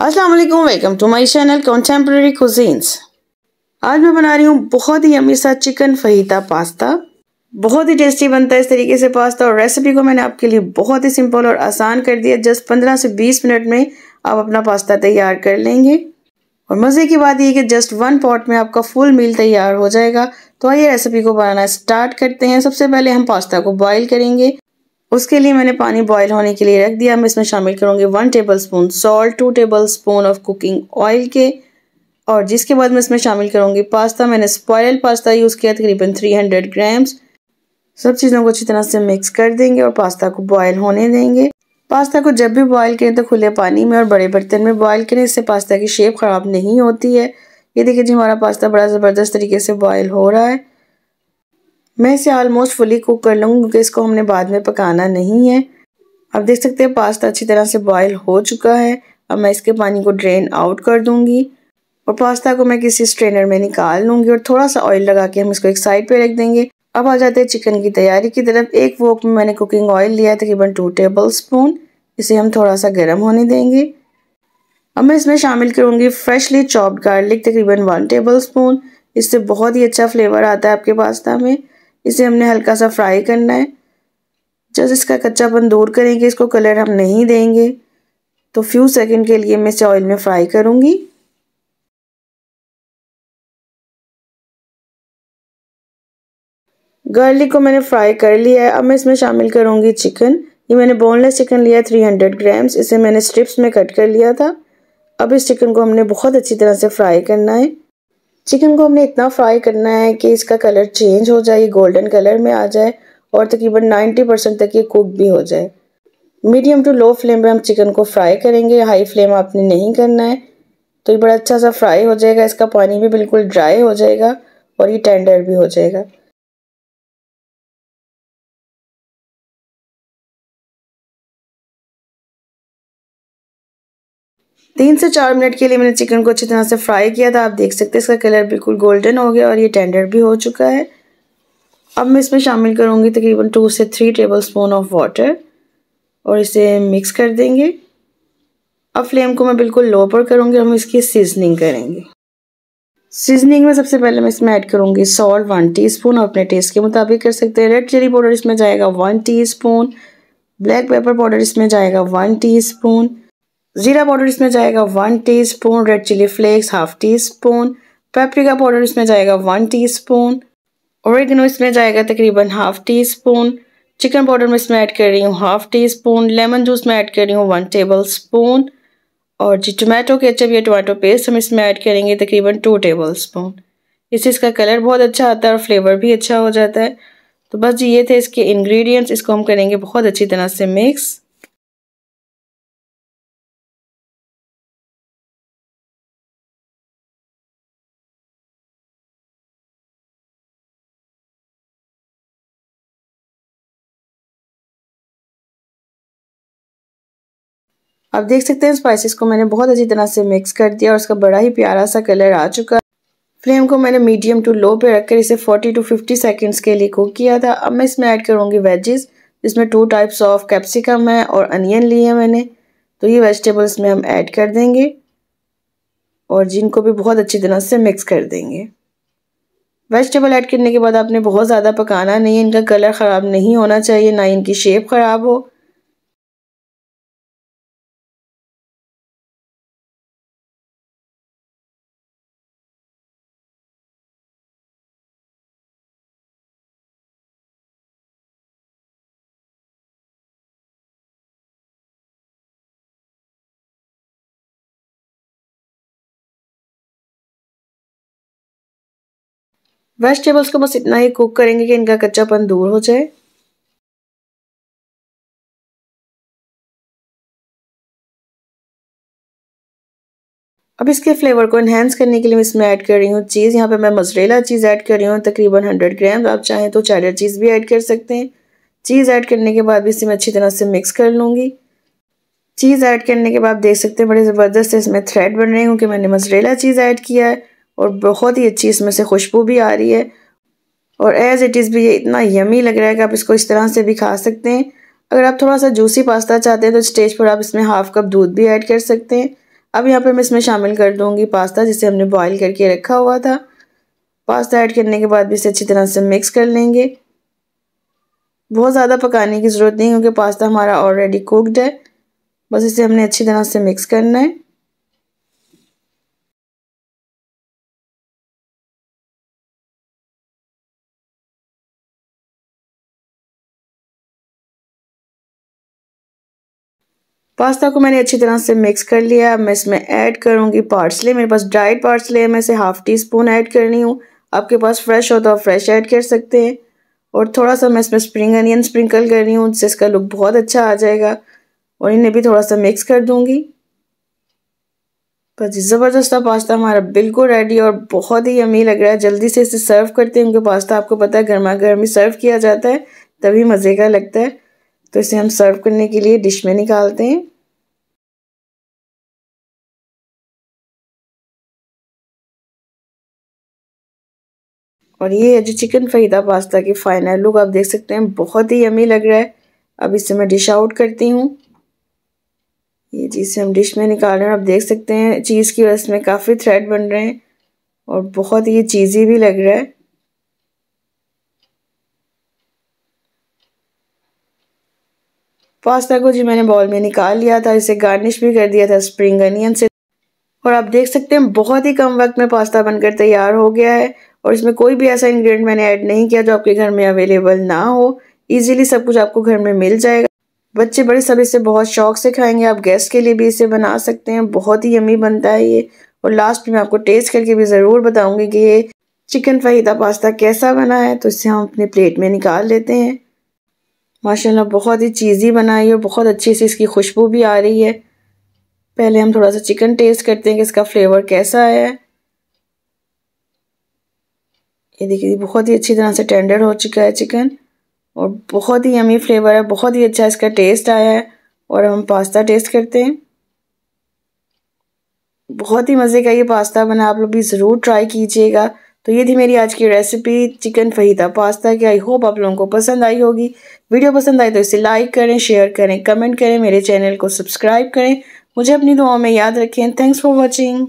अस्सलाम वालेकुम welcome to my channel contemporary cuisines आज मैं बना रही हूँ बहुत ही अमीर सा चिकन फहीता पास्ता बहुत ही टेस्टी बनता है इस तरीके से पास्ता और रेसिपी को मैंने आपके लिए बहुत ही सिंपल और आसान कर दिया जस्ट पंद्रह से बीस मिनट में आप अपना पास्ता तैयार कर लेंगे और मज़े की बात यह कि जस्ट वन पॉट में आपका फुल मील तैयार हो जाएगा तो आइए रेसिपी को बनाना स्टार्ट करते हैं सबसे पहले हम पास्ता को बॉईल करेंगे उसके लिए मैंने पानी बॉयल होने के लिए रख दिया मैं इसमें शामिल करूँगी one tablespoon salt two tablespoon of cooking oil के और जिसके बाद मैं इसमें शामिल करूँगी पास्ता मैंने स्पॉयल पास्ता यूज़ किया तकरीबन थ्री हंड्रेड ग्राम्स सब चीज़ों को अच्छी तरह से मिक्स कर देंगे और पास्ता को बॉयल होने देंगे पास्ता को जब भी बॉयल करें तो खुले पानी में और बड़े बर्तन में बॉयल करें इससे पास्ता की शेप ख़राब नहीं होती है ये देखिए जी हमारा पास्ता बड़ा ज़बरदस्त तरीके से बॉयल हो रहा है मैं इसे ऑलमोस्ट फुली कुक कर लूँगी क्योंकि इसको हमने बाद में पकाना नहीं है आप देख सकते हैं पास्ता अच्छी तरह से बॉयल हो चुका है अब मैं इसके पानी को ड्रेन आउट कर दूँगी और पास्ता को मैं किसी स्ट्रेनर में निकाल लूँगी और थोड़ा सा ऑयल लगा के हम इसको एक साइड पे रख देंगे अब आ जाते हैं चिकन की तैयारी की तरफ एक वोक में मैंने कुकिंग ऑयल लिया है तकरीबन टू टेबल स्पून इसे हम थोड़ा सा गर्म होने देंगे अब मैं इसमें शामिल करूँगी फ्रेशली चॉप्ड गार्लिक तकरीबन वन टेबल स्पून इससे बहुत ही अच्छा फ्लेवर आता है आपके पास्ता में इसे हमने हल्का सा फ्राई करना है जब इसका कच्चापन दूर करेंगे इसको कलर हम नहीं देंगे तो फ्यू सेकंड के लिए मैं इसे ऑयल में फ्राई करूंगी गार्लिक को मैंने फ्राई कर लिया है अब मैं इसमें शामिल करूंगी चिकन ये मैंने बोनलेस चिकन लिया थ्री हंड्रेड ग्राम्स इसे मैंने स्ट्रिप्स में कट कर लिया था अब इस चिकन को हमने बहुत अच्छी तरह से फ्राई करना है चिकन को हमने इतना फ्राई करना है कि इसका कलर चेंज हो जाए गोल्डन कलर में आ जाए और तकरीबन 90 परसेंट तक ये कुक भी हो जाए मीडियम टू लो फ्लेम पे हम चिकन को फ्राई करेंगे हाई फ्लेम आपने नहीं करना है तो ये बड़ा अच्छा सा फ्राई हो जाएगा इसका पानी भी बिल्कुल ड्राई हो जाएगा और ये टेंडर भी हो जाएगा तीन से चार मिनट के लिए मैंने चिकन को अच्छी तरह से फ्राई किया था आप देख सकते हैं इसका कलर बिल्कुल गोल्डन हो गया और ये टेंडर भी हो चुका है अब मैं इसमें शामिल करूँगी तकरीबन टू से three tablespoon of water और इसे मिक्स कर देंगे अब फ्लेम को मैं बिल्कुल लो पर करूँगी हम इसकी सीजनिंग करेंगे सीजनिंग में सबसे पहले मैं इसमें ऐड करूँगी सॉल्ट वन टीस्पून अपने टेस्ट के मुताबिक कर सकते हैं रेड चिली पाउडर इसमें जाएगा one teaspoon black pepper powder इसमें जाएगा वन टीस्पून ज़ीरा पाउडर इसमें जाएगा one teaspoon red chilli flakes half teaspoon paprika powder इसमें जाएगा वन टीस्पून ओरिगनो इसमें जाएगा तकरीबन half teaspoon chicken powder में इसमें ऐड कर रही हूँ half teaspoon lemon juice में ऐड कर रही हूँ वन टेबल स्पून और जी टोमेटो केचप या टोमेटो पेस्ट हम इसमें ऐड करेंगे तकरीबन टू टेबल स्पून इससे इसका कलर बहुत अच्छा आता है और फ्लेवर भी अच्छा हो जाता है तो बस जी ये थे इसके इंग्रेडिएंट्स इसको हम करेंगे बहुत अच्छी तरह से मिक्स आप देख सकते हैं स्पाइसेस को मैंने बहुत अच्छी तरह से मिक्स कर दिया और उसका बड़ा ही प्यारा सा कलर आ चुका फ्लेम को मैंने मीडियम टू लो पे रखकर इसे 40 टू 50 सेकंड्स के लिए कुक किया था अब मैं इसमें ऐड करूँगी वेजेस इसमें टू टाइप्स ऑफ कैप्सिकम है और अनियन ली है मैंने तो ये वेजिटेबल्स में हम ऐड कर देंगे और जिनको भी बहुत अच्छी तरह से मिक्स कर देंगे वेजिटेबल ऐड करने के बाद आपने बहुत ज़्यादा पकाना नहीं है इनका कलर ख़राब नहीं होना चाहिए ना इनकी शेप ख़राब हो वेजिटेबल्स को बस इतना ही कुक करेंगे कि इनका कच्चापन दूर हो जाए अब इसके फ्लेवर को इन्हेंस करने के लिए मैं इसमें ऐड कर रही हूँ चीज़ यहाँ पे मैं मजरेला चीज़ ऐड कर रही हूँ तकरीबन 100 ग्राम आप चाहें तो चैडर चीज़ भी ऐड कर सकते हैं चीज़ ऐड करने के बाद भी इसे मैं अच्छी तरह से मिक्स कर लूँगी चीज़ ऐड करने के बाद देख सकते हैं बड़े ज़बरदस्त इसमें थ्रेड बन रहे हैं क्योंकि मैंने मजरेला चीज़ ऐड किया है और बहुत ही अच्छी इसमें से खुशबू भी आ रही है और एज़ इट इज़ भी ये इतना यमी लग रहा है कि आप इसको इस तरह से भी खा सकते हैं अगर आप थोड़ा सा जूसी पास्ता चाहते हैं तो स्टेज पर आप इसमें हाफ कप दूध भी ऐड कर सकते हैं अब यहाँ पर मैं इसमें शामिल कर दूँगी पास्ता जिसे हमने बॉयल करके रखा हुआ था पास्ता ऐड करने के बाद भी इसे अच्छी तरह से मिक्स कर लेंगे बहुत ज़्यादा पकाने की ज़रूरत नहीं क्योंकि पास्ता हमारा ऑलरेडी कुकड है बस इसे हमने अच्छी तरह से मिक्स करना है पास्ता को मैंने अच्छी तरह से मिक्स कर लिया अब मैं इसमें ऐड करूँगी पार्सले मेरे पास ड्राइड पार्सले है मैं इसे हाफ़ टी स्पून ऐड करनी हूँ आपके पास फ्रेश हो तो आप फ्रेश ऐड कर सकते हैं और थोड़ा सा मैं इसमें स्प्रिंग अनियन स्प्रिंकल कर रही हूँ जिससे इसका लुक बहुत अच्छा आ जाएगा और इन्हें भी थोड़ा सा मिक्स कर दूँगी बस ज़बरदस्त पास्ता हमारा बिल्कुल रेडी और बहुत ही अमीर लग रहा है जल्दी से इसे सर्व करते हैं क्योंकि पास्ता आपको पता है गर्मा गर्म ही सर्व किया जाता है तभी मज़े का लगता है तो इसे हम सर्व करने के लिए डिश में निकालते हैं और ये है जो चिकन फहीदा पास्ता की फाइनल लुक आप देख सकते हैं बहुत ही यमी लग रहा है अब इसे मैं डिश आउट करती हूँ ये चीज़ हम डिश में निकाल रहे हैं आप देख सकते हैं चीज़ की वजह से काफ़ी थ्रेड बन रहे हैं और बहुत ये चीज़ी भी लग रहा है पास्ता को जी मैंने बॉल में निकाल लिया था इसे गार्निश भी कर दिया था स्प्रिंग अनियन से और आप देख सकते हैं बहुत ही कम वक्त में पास्ता बनकर तैयार हो गया है और इसमें कोई भी ऐसा इंग्रेडिएंट मैंने ऐड नहीं किया जो आपके घर में अवेलेबल ना हो ईजिली सब कुछ आपको घर में मिल जाएगा बच्चे बड़े सब इसे बहुत शौक से खाएंगे आप गेस्ट के लिए भी इसे बना सकते हैं बहुत ही यमी बनता है ये और लास्ट में आपको टेस्ट करके भी ज़रूर बताऊंगी कि ये चिकन फहीदा पास्ता कैसा बना है तो इसे हम अपने प्लेट में निकाल लेते हैं माशाल्लाह बहुत ही चीज़ी बनाई और बहुत अच्छी से इसकी खुशबू भी आ रही है पहले हम थोड़ा सा चिकन टेस्ट करते हैं कि इसका फ्लेवर कैसा है ये देखिए बहुत ही अच्छी तरह से टेंडर हो चुका है चिकन और बहुत ही यमी फ्लेवर है बहुत ही अच्छा इसका टेस्ट आया है और हम पास्ता टेस्ट करते हैं बहुत ही मज़े का ये पास्ता बना आप लोग भी ज़रूर ट्राई कीजिएगा तो ये थी मेरी आज की रेसिपी चिकन फ़हीदा पास्ता की आई होप आप लोगों को पसंद आई होगी वीडियो पसंद आई तो इसे लाइक करें शेयर करें कमेंट करें मेरे चैनल को सब्सक्राइब करें मुझे अपनी दुआओं में याद रखें थैंक्स फॉर वॉचिंग